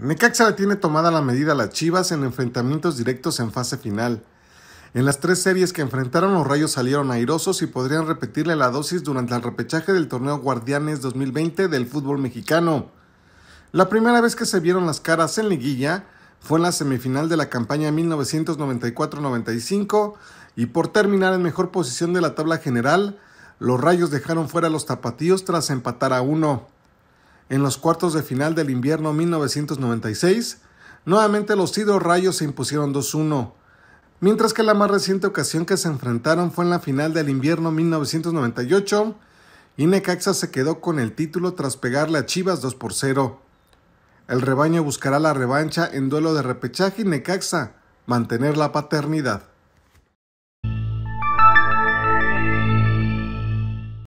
Necaxa le tiene tomada la medida a las Chivas en enfrentamientos directos en fase final. En las tres series que enfrentaron los Rayos salieron airosos y podrían repetirle la dosis durante el repechaje del torneo Guardianes 2020 del fútbol mexicano. La primera vez que se vieron las caras en liguilla fue en la semifinal de la campaña 1994-95 y por terminar en mejor posición de la tabla general, los Rayos dejaron fuera a los tapatíos tras empatar a uno en los cuartos de final del invierno 1996, nuevamente los Hidro Rayos se impusieron 2-1, mientras que la más reciente ocasión que se enfrentaron fue en la final del invierno 1998 y Necaxa se quedó con el título tras pegarle a Chivas 2 por 0. El rebaño buscará la revancha en duelo de repechaje y Necaxa mantener la paternidad.